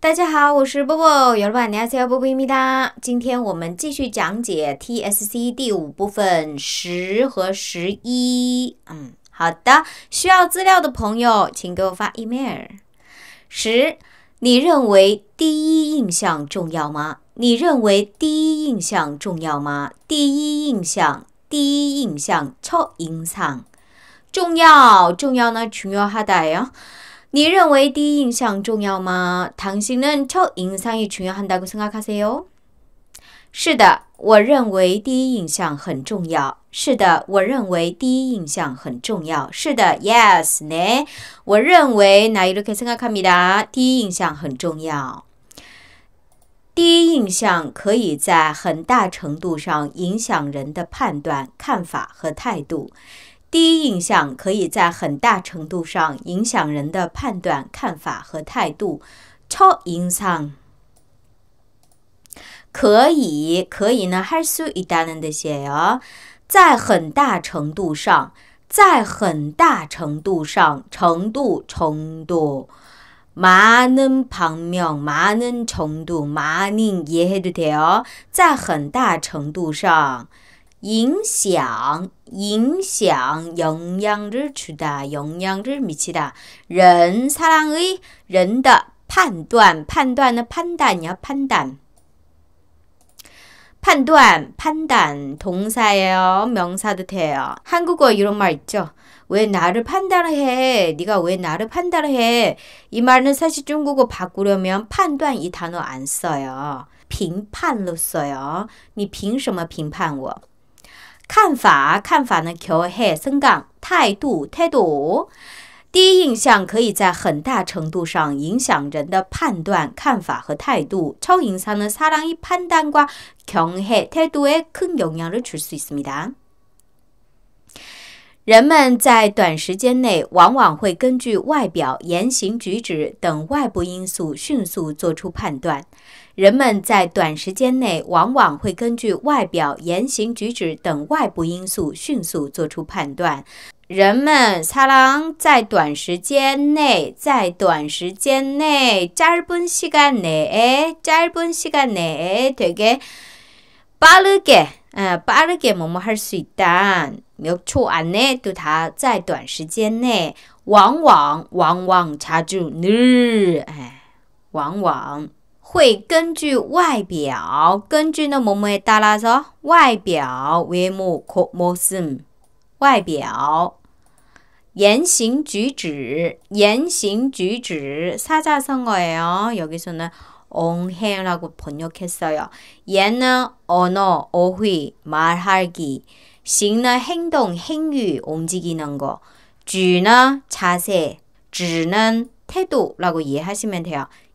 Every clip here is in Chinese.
大家好，我是波波，有老板，你还是波波咪哒。今天我们继续讲解 TSC 第五部分十和十一。嗯，好的，需要资料的朋友，请给我发 email。十，你认为第一印象重要吗？你认为第一印象重要吗？第一印象，第一印象，超印象，重要，重要呢？重要哈哒哟。你认为第一印象重要吗？唐星人跳营上一群汉大哥参加卡西哦。是的，我认为第一印象很重要。是的，我认为第一印象很重要。是的，Yes 呢，我认为哪一路可以参加卡米达？第一印象很重要。第一印象可以在很大程度上影响人的判断、看法和态度。第一印象可以在很大程度上影响人的判断、看法和态度。超印象可以可以呢，还是说意大利的些呀？在很大程度上，在很大程度上，程度程度，马能胖妙，马能程度，马能也是的些哦，在很大程度上。 잉샹, 잉샹, 영향을 주다, 영향을 미치다. 人, 사랑의, 人的 판단, 판단은 판단이야, 판단. 판단, 판단, 동사예요, 명사도 돼요. 한국어 이런 말 있죠. 왜 나를 판단을 해? 네가 왜 나를 판단을 해? 이 말은 사실 중국어 바꾸려면 판단 이 단어 안 써요. 评判로 써요. 你凭什么评判我?看法，看法呢？求海深讲态度，态度。第一印象可以在很大程度上影响人的判断、看法和态度。超인상은사람의판단과경해태도에큰영향을줄수있습니다人们在短时间内往往会根据外表、言行举止等外部因素迅速做出判断。人们在短时间内往往会根据外表、言行举止等外部因素迅速做出判断。人们在短时间内，在短时间内，짧은시간내 에， 짧은시간내 에， 되게빠르 게， 嗯，빠르게뭘뭐할수있 다， 몇초안에도 다， 在短时间内，往往，往往，抓住你，哎，往往。 会根据外表根据는 뭐뭐에 따라外表 외모 겉 모습 外表言行举止言行举止 사자성어예요. 여기서는 엉행라고 번역했어요. 얘는 언어, 어휘, 말하기. 싱는 행동, 행위, 움직이는 거. 쥐는 자세, 쥐는 태도라고 이해하시면 돼요.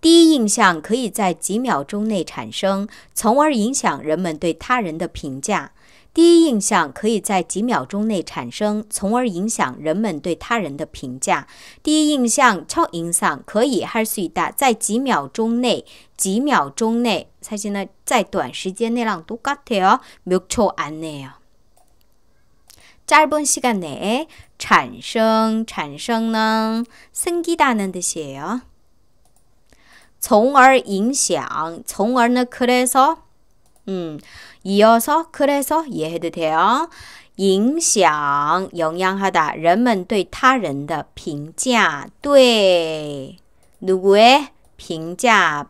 第一印象可以在几秒钟内产生，从而影响人们对他人的评价。第一印象可以在几秒钟内产生，从而影响人们对他人的评价。第一印象，超影响可以还是大，在几秒钟内，几秒钟内，사실呢，在短时间内让똑같아 요， 몇초안내 요， 짧은시간내에产生，产生呢，생기다는뜻이에 요。 从而影响, 从而는 그래서 음, 이어서 그래서 이해해도 돼요. 影响, 영향하다. 人们对他人的评价,对 누구의 평가,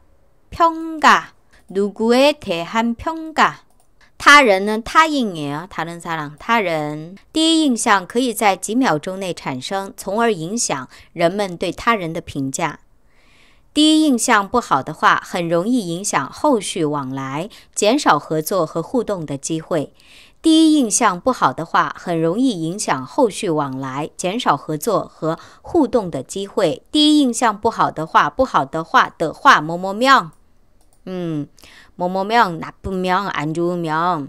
평가, 누구에 대한 평가. 他人은 타인이에요. 다른 사람, 타인. 第一印象可以在几秒钟内产生，从而影响人们对他人的评价。第一印象不好的话，很容易影响后续往来，减少合作和互动的机会。第一印象不好的话，很容易影响后续往来，减少合作和互动的机会。第一印象不好的话，不好的话的话，么么名，嗯，么么名，那不명안좋은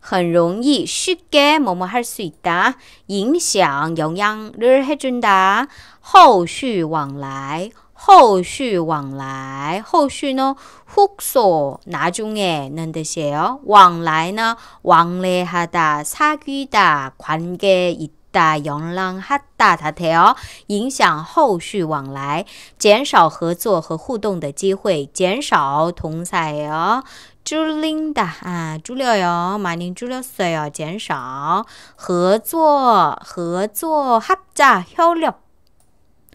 很容易쉽게某某할수있다影响영향르해준다后续往来。后续往来，后续呢？互说哪种哎？能得些哦？往来呢？往来哈哒差距大，宽个一大，两人哈哒他睇哦，影响后续往来，减少合作和互动的机会，减少同噻哦，交流的啊，交流哟，马年交流少哟，减少合作，合作合作合作效率。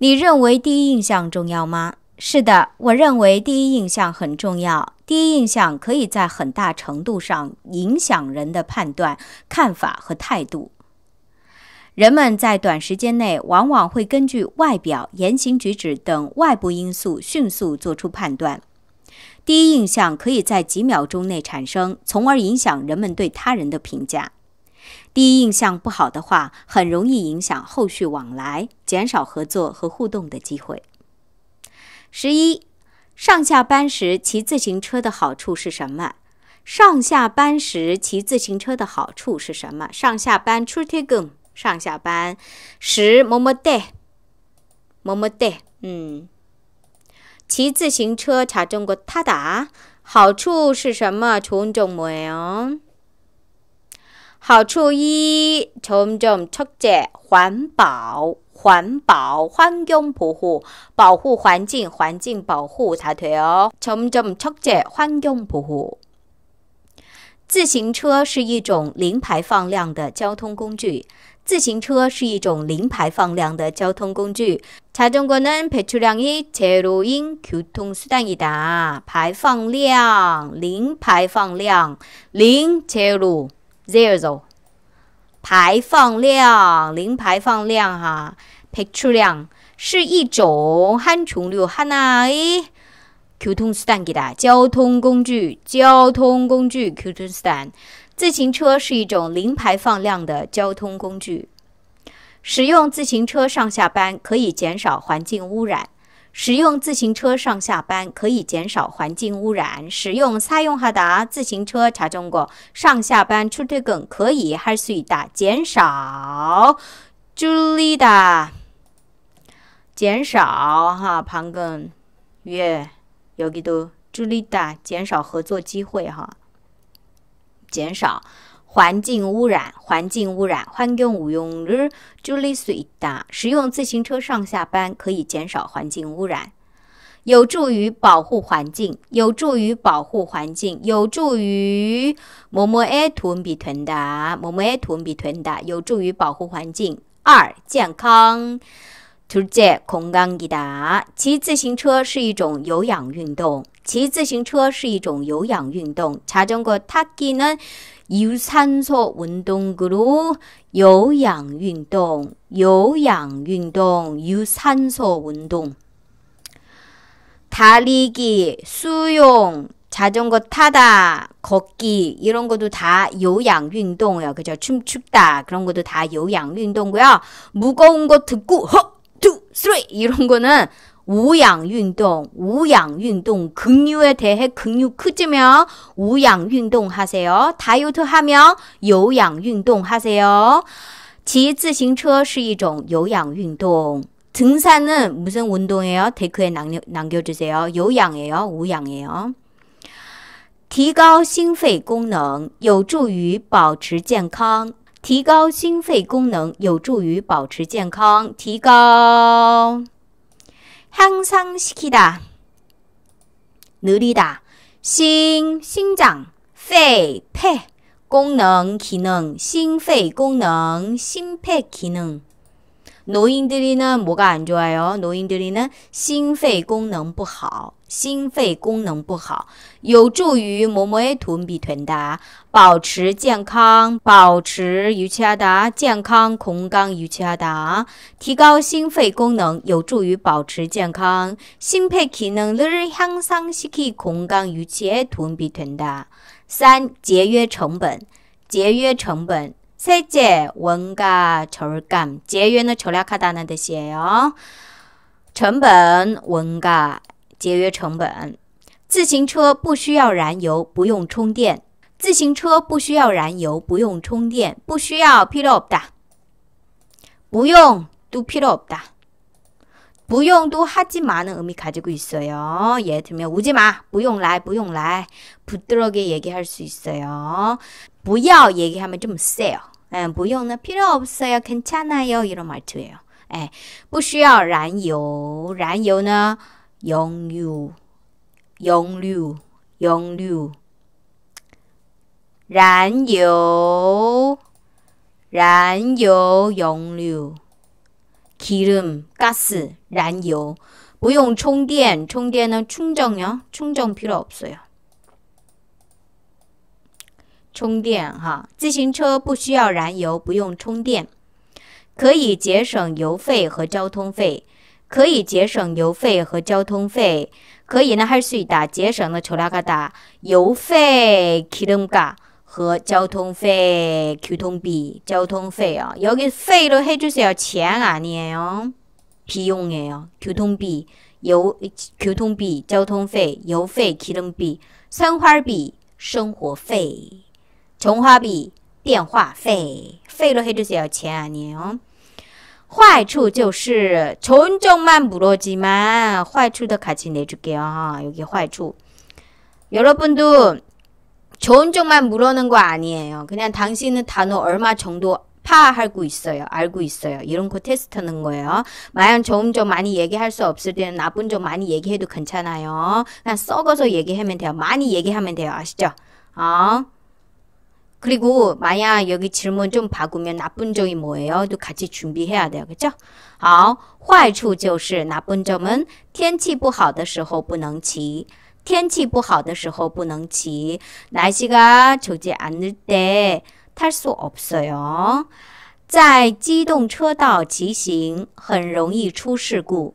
你认为第一印象重要吗？是的，我认为第一印象很重要。第一印象可以在很大程度上影响人的判断、看法和态度。人们在短时间内往往会根据外表、言行举止等外部因素迅速做出判断。第一印象可以在几秒钟内产生，从而影响人们对他人的评价。第一印象不好的话，很容易影响后续往来，减少合作和互动的机会。十一，上下班时骑自行车的好处是什么？上下班时骑自行车的好处是什么？上下班出贴个，上下班十么么哒，么么哒，嗯，骑自行车查中国他达好处是什么？群众模样。好处一：从中促进环保，环保、环境保护，保护环境，环境保护它对哦。从中促进环境保护。自行车是一种零排放量的交通工具。自行车是一种零排放量的交通工具。它中国人排出量一铁路因交通负担一大排放量零排放量零铁路。Zero，排放量，零排放量哈。p c t r e 量是一种含氢的哈，呐。e c u t o n stand 给的交通工具，交通工具 cuteon stand，自行车是一种零排放量的交通工具。使用自行车上下班可以减少环境污染。使用自行车上下班可以减少环境污染。使用塞翁哈达自行车查中国上下班出腿根可以还随大减少，助力大减少哈盘根，月有几多助力大减少合作机会哈，减少。环境污染，环境污染，环境污染率助力最大。使用自行车上下班可以减少环境污染，有助于保护环境，有助于保护环境，有助于么么哎，图文并存的，么么哎，图文并存的，有助于保护环境。二、健康。 둘째, 건강기다. 骑自行车是一种有氧运动.骑自行车是一种有氧运动. 자전거 타기는 유산소 운동으로 요양운동, 요양운동, 유산소 운동. 달리기, 수용 자전거 타다, 걷기 이런 것도 다 요양 운동이에요. 그죠? 춤춥다 그런 것도 다 요양 운동고요. 무거운 거 듣고 헉 two, three 이런 거는 우양 운동, 우양 운동, 근류에 대해 근류 크지면 우양 운동 하세요. 다이어트 하면 요양 운동 하세요. 骑自行车是一种有氧运动。 등산은 무슨 운동이에요? 댓글에 남겨, 주세요 요양이에요? 우양이에요? 提高心肺功能有助于保持健康提高心肺功能有助于保持健康。提高，항상시키 다， 努力 다， 心心脏、肺肺功能、体能、心肺功能、心肺体能。노인들이는뭐가안좋아요노인들이는心肺功能不好。心肺功能不好，有助于某某诶臀比臀哒，保持健康，保持瑜伽达健康，空港瑜伽达提高心肺功能，有助于保持健康。心肺体能日日向上，吸气空港瑜伽臀比臀哒。三、节约成本，节约成本，世界文家抽干，节约的抽了卡哒那得些哦，成本文家。 节约成本。自行车不需要燃油，不用充电。自行车不需要燃油，不用充电，不需要필요없 다， 不用도필요없 다， 不用도하지마는의미가지고있어요 예를 들면 오지 마, 不用来,不用来, 부드럽게 얘기할 수 있어요. 不要 얘기하면 좀 세요. 예, 不用은 필요 없어요, 괜찮아요 이런 말투예요. 예, 不需要燃油,燃油呢？燃油、燃油、燃油，燃油、燃油、燃油。汽油、gas，燃油不用充电，充电呢？充电呀，充电疲劳死呀。充电哈，自行车不需要燃油，不用充电，可以节省油费和交通费。可以节省油费和交通费，可以呢，还是打节省了求拉嘎达油费 K 龙嘎和交通费 Q 通币，交通费啊，要给费了还就是要钱啊，你呀，屁用哎呀，Q 通币油 Q 通币交通费油费 K 龙币，生活币生活费，电话币电话费，费了还就是要钱啊，你。哦。 坏处就是좋은 쪽만 물어지만坏处도 같이 내줄게요. 여기坏处. 여러분도 좋은 쪽만 물어는 거 아니에요. 그냥 당신은 단어 얼마 정도 파악하고 있어요. 알고 있어요. 이런 거 테스트하는 거예요. 마연 좋은 점 많이 얘기할 수 없을 때는 나쁜 점 많이 얘기해도 괜찮아요. 그냥 썩어서 얘기하면 돼요. 많이 얘기하면 돼요. 아시죠? 어? 그리고 만약 여기 질문 좀 바꾸면 나쁜 점이 뭐예요?도 같이 준비해야 돼요. 그죠? 好,坏处就是 나쁜 점은 天气不好的时候不能骑.天气不好的时候不能骑. 날씨가 좋지 않을 때 탈 수 없어요. 在机动车道骑行很容易出事故。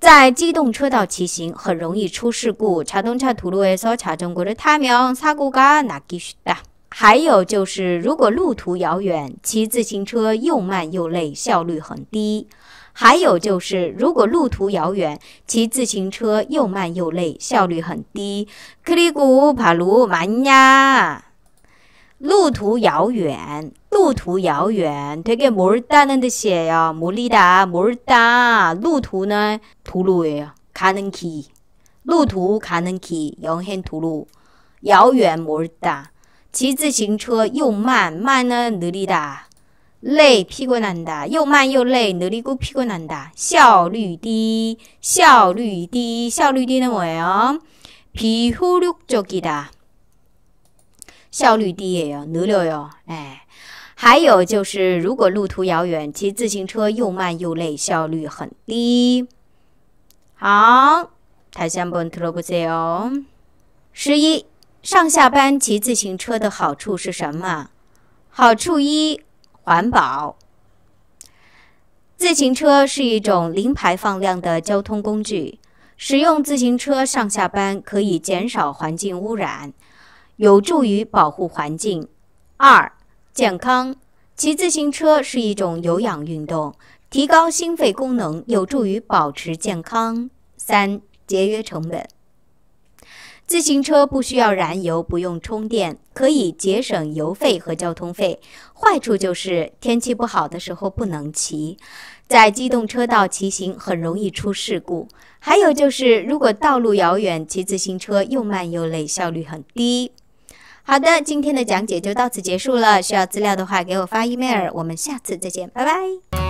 在机动车道骑行很容易出事故。查东查土路，所查中国的太阳，查过噶那继续的。还有就是，如果路途遥远，骑自行车又慢又累，效率很低。还有就是，如果路途遥远，骑自行车又慢又累，效率很低。克里古怕路慢呀，路途遥远。路途遥远, 되게 멀다는 뜻이에요. 멀리다, 멀다. 路途는 도로예요. 가는 길. 路途 가는 길, 여행 도로. 遥远몰다지自行车又만慢은 느리다. 累 피곤한다. 又慢又累 느리고 피곤한다.效率低, 效率低, 效率低는 뭐예요? 비효력적이다 效率低예요. 느려요. 예. 还有就是，如果路途遥远，骑自行车又慢又累，效率很低。好，台山本罗布泽奥。十一，上下班骑自行车的好处是什么？好处一，环保。自行车是一种零排放量的交通工具，使用自行车上下班可以减少环境污染，有助于保护环境。二。健康，骑自行车是一种有氧运动，提高心肺功能，有助于保持健康。三、节约成本，自行车不需要燃油，不用充电，可以节省油费和交通费。坏处就是天气不好的时候不能骑，在机动车道骑行很容易出事故。还有就是，如果道路遥远，骑自行车又慢又累，效率很低。好的，今天的讲解就到此结束了。需要资料的话，给我发 email。我们下次再见，拜拜。